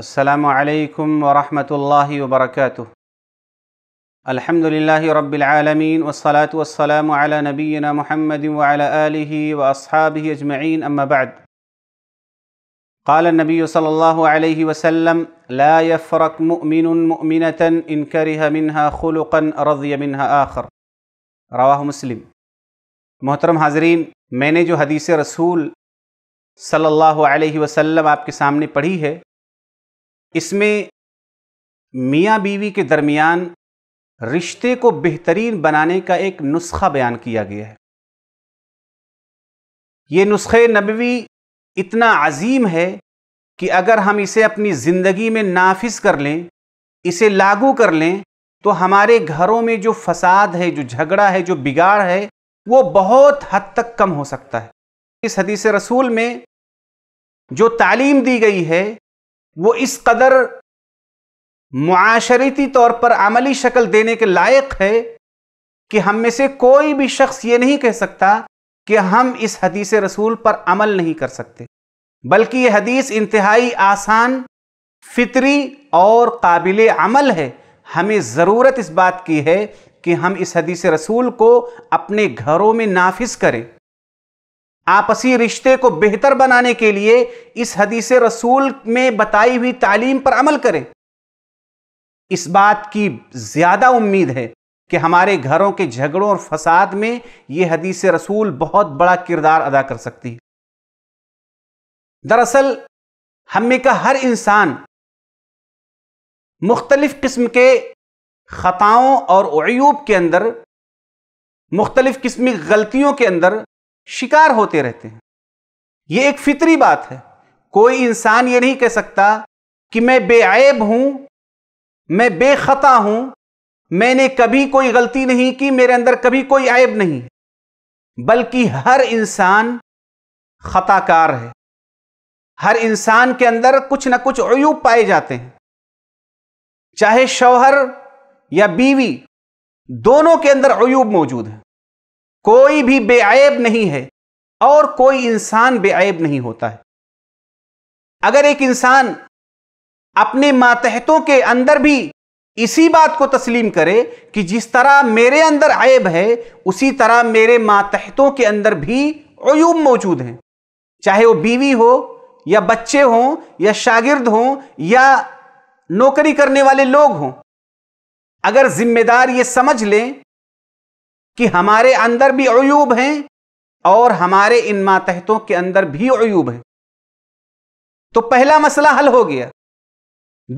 अल्लाम वरहमल वबरक अलहमदिल्ल रबालमीन वसलात वसलाम नबीना महमद वसहाबी अजमैन अम्माबाद قال النبي صلى الله عليه وسلم لا يفرق مؤمن مؤمنة إن كره منها خلقا رضي منها آخر रवा मुस्लिम मोहतरम हाजरीन मैंने जो हदीस रसूल सल्लल्लाहु अलैहि वसल्लम आपके सामने पढ़ी है इसमें मियाँ बीवी के दरमियान रिश्ते को बेहतरीन बनाने का एक नुस्खा बयान किया गया है ये नुस्खे नबवी इतना अजीम है कि अगर हम इसे अपनी ज़िंदगी में नाफिज कर लें इसे लागू कर लें तो हमारे घरों में जो फसाद है जो झगड़ा है जो बिगाड़ है वो बहुत हद तक कम हो सकता है इस हदीस रसूल में जो तालीम दी गई है वो इस कदर माशरती तौर पर अमली शक्ल देने के लायक है कि हम में से कोई भी शख्स ये नहीं कह सकता कि हम इस हदीस रसूल पर अमल नहीं कर सकते बल्कि यह हदीस इंतहाई आसान फितरी और काबिल अमल है हमें ज़रूरत इस बात की है कि हम इस हदीस रसूल को अपने घरों में नाफिज करें आपसी रिश्ते को बेहतर बनाने के लिए इस हदीस रसूल में बताई हुई तालीम पर अमल करें इस बात की ज़्यादा उम्मीद है कि हमारे घरों के झगड़ों और फसाद में यह हदीस रसूल बहुत बड़ा किरदार अदा कर सकती है दरअसल हम में का हर इंसान मुख्तलिफ़ किस्म के ख़ताओं और अयूब के अंदर मुख्तलिफ़ किस्म की गलतियों के अंदर शिकार होते रहते हैं ये एक फितरी बात है कोई इंसान ये नहीं कह सकता कि मैं बेऐब हूं मैं बेखता हूं मैंने कभी कोई गलती नहीं की मेरे अंदर कभी कोई ऐब नहीं बल्कि हर इंसान खताकार है हर इंसान के अंदर कुछ ना कुछ अयूब पाए जाते हैं चाहे शौहर या बीवी दोनों के अंदर अयूब मौजूद है कोई भी बेऐब नहीं है और कोई इंसान बेऐब नहीं होता है अगर एक इंसान अपने मातहतों के अंदर भी इसी बात को तस्लीम करे कि जिस तरह मेरे अंदर ऐब है उसी तरह मेरे मातहतों के अंदर भी अयूब मौजूद हैं चाहे वो बीवी हो या बच्चे हों या शागिर्द हों या नौकरी करने वाले लोग हों अगर जिम्मेदार ये समझ लें कि हमारे अंदर भी अयूब हैं और हमारे इन मातहतों के अंदर भी अयूब हैं तो पहला मसला हल हो गया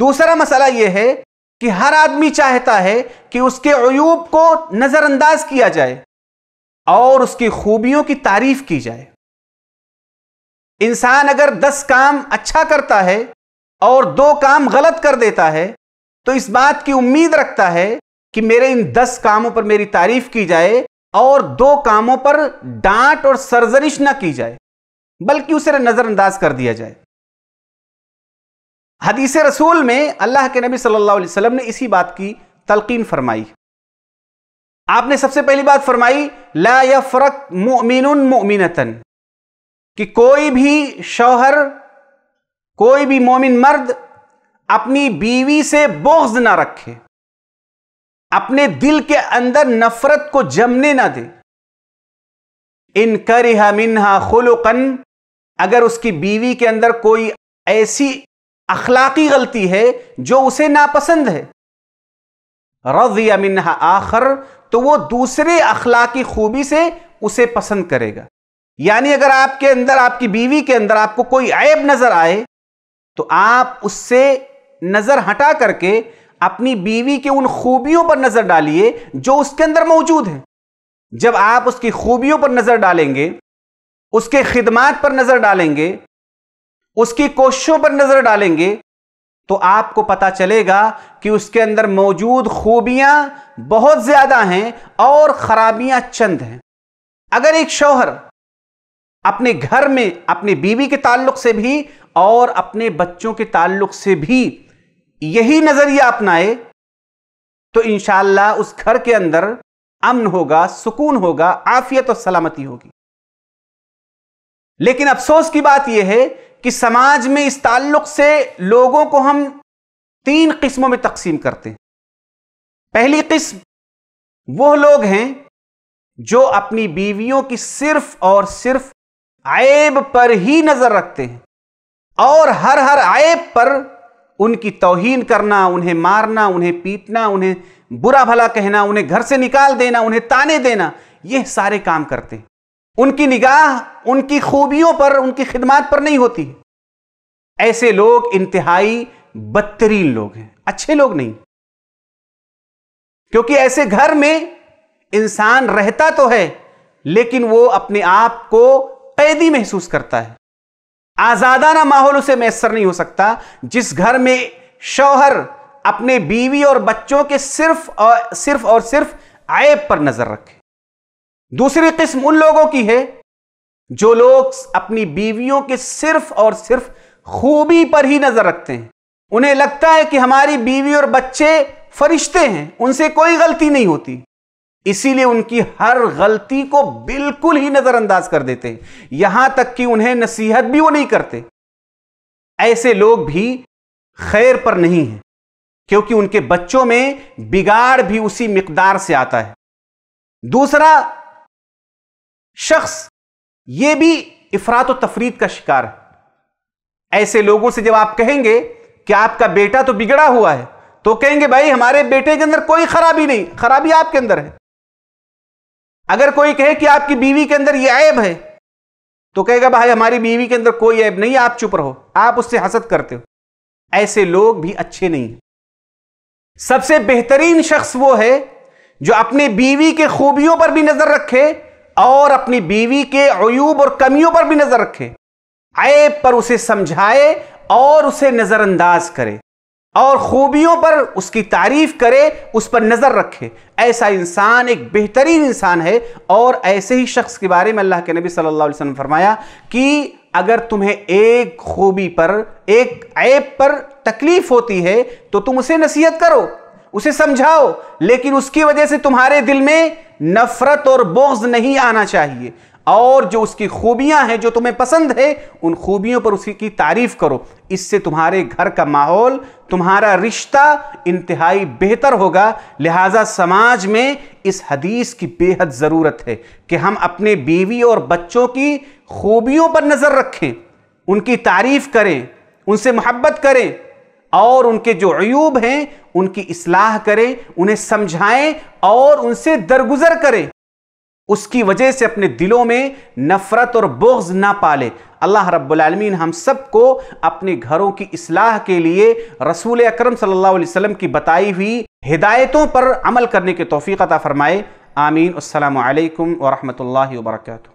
दूसरा मसला यह है कि हर आदमी चाहता है कि उसके अयूब को नज़रअंदाज किया जाए और उसकी खूबियों की तारीफ की जाए इंसान अगर दस काम अच्छा करता है और दो काम गलत कर देता है तो इस बात की उम्मीद रखता है कि मेरे इन दस कामों पर मेरी तारीफ की जाए और दो कामों पर डांट और सर्जरिश ना की जाए बल्कि उसे नज़रअंदाज कर दिया जाए हदीस रसूल में अल्लाह के नबी सल्लल्लाहु अलैहि वसल्लम ने इसी बात की तलकीन फरमाई आपने सबसे पहली बात फरमाई ला या फरक मोमिन मोमिनतन कि कोई भी शौहर कोई भी मोमिन मर्द अपनी बीवी से बोझ ना रखे अपने दिल के अंदर नफरत को जमने ना दे इन कर मिनहा खुलकन अगर उसकी बीवी के अंदर कोई ऐसी अखलाकी गलती है जो उसे नापसंद है रजिया मिनहा आखर तो वो दूसरे अखलाकी खूबी से उसे पसंद करेगा यानी अगर आपके अंदर आपकी बीवी के अंदर आपको कोई ऐब नजर आए तो आप उससे नजर हटा करके अपनी बीवी के उन खूबियों पर नजर डालिए जो उसके अंदर मौजूद है जब आप उसकी खूबियों पर नजर डालेंगे उसके खिदमात पर नजर डालेंगे उसकी कोशिशों पर नजर डालेंगे तो आपको पता चलेगा कि उसके अंदर मौजूद खूबियां बहुत ज्यादा हैं और खराबियां चंद हैं अगर एक शौहर अपने घर में अपनी बीवी के ताल्लुक से भी और अपने बच्चों के ताल्लुक से भी यही नजरिया अपनाए तो इंशाला उस घर के अंदर अमन होगा सुकून होगा आफियत और सलामती होगी लेकिन अफसोस की बात यह है कि समाज में इस ताल्लुक से लोगों को हम तीन किस्मों में तकसीम करते हैं पहली किस्म वो लोग हैं जो अपनी बीवियों की सिर्फ और सिर्फ आयब पर ही नजर रखते हैं और हर हर आयब पर उनकी तोहीन करना उन्हें मारना उन्हें पीटना उन्हें बुरा भला कहना उन्हें घर से निकाल देना उन्हें ताने देना ये सारे काम करते हैं उनकी निगाह उनकी खूबियों पर उनकी खिदमत पर नहीं होती ऐसे लोग इंतहाई बदतरीन लोग हैं अच्छे लोग नहीं क्योंकि ऐसे घर में इंसान रहता तो है लेकिन वो अपने आप को कैदी महसूस करता है आजादाना माहौल उसे मैसर नहीं हो सकता जिस घर में शौहर अपने बीवी और बच्चों के सिर्फ और सिर्फ और सिर्फ आयब पर नजर रखे दूसरी किस्म उन लोगों की है जो लोग अपनी बीवियों के सिर्फ और सिर्फ खूबी पर ही नजर रखते हैं उन्हें लगता है कि हमारी बीवी और बच्चे फरिश्ते हैं उनसे कोई गलती नहीं होती इसीलिए उनकी हर गलती को बिल्कुल ही नजरअंदाज कर देते हैं यहां तक कि उन्हें नसीहत भी वो नहीं करते ऐसे लोग भी खैर पर नहीं हैं क्योंकि उनके बच्चों में बिगाड़ भी उसी मकदार से आता है दूसरा शख्स ये भी इफरात और तफरीत का शिकार है ऐसे लोगों से जब आप कहेंगे कि आपका बेटा तो बिगड़ा हुआ है तो कहेंगे भाई हमारे बेटे के अंदर कोई खराबी नहीं खराबी आपके अंदर है अगर कोई कहे कि आपकी बीवी के अंदर ये ऐब है तो कहेगा भाई हमारी बीवी के अंदर कोई ऐब नहीं आप चुप रहो आप उससे हसद करते हो ऐसे लोग भी अच्छे नहीं हैं सबसे बेहतरीन शख्स वो है जो अपनी बीवी के खूबियों पर भी नजर रखे और अपनी बीवी के अयूब और कमियों पर भी नजर रखे ऐब पर उसे समझाए और उसे नजरअंदाज करे और खूबियों पर उसकी तारीफ करे उस पर नज़र रखे ऐसा इंसान एक बेहतरीन इंसान है और ऐसे ही शख्स के बारे में अल्लाह के नबी सल्लल्लाहु अलैहि वसल्लम फरमाया कि अगर तुम्हें एक खूबी पर एक ऐप पर तकलीफ़ होती है तो तुम उसे नसीहत करो उसे समझाओ लेकिन उसकी वजह से तुम्हारे दिल में नफ़रत और बोझ नहीं आना चाहिए और जो उसकी खूबियां हैं जो तुम्हें पसंद है उन खूबियों पर उसी की तारीफ करो इससे तुम्हारे घर का माहौल तुम्हारा रिश्ता इंतहाई बेहतर होगा लिहाजा समाज में इस हदीस की बेहद ज़रूरत है कि हम अपने बीवी और बच्चों की खूबियों पर नज़र रखें उनकी तारीफ करें उनसे मोहब्बत करें और उनके जो अयूब हैं उनकी इसलाह करें उन्हें समझाएं और उनसे दरगुजर करें उसकी वजह से अपने दिलों में नफ़रत और बोग्ज ना पाले अल्लाह रब्बुलमीन हम सबको अपने घरों की असलाह के लिए रसूल अक्रम सल्लल्लाहु अलैहि वसल्लम की बताई हुई हिदायतों पर अमल करने के तोफ़ी अता फ़रमाए आमीन अल्लाम वरहमल वर्का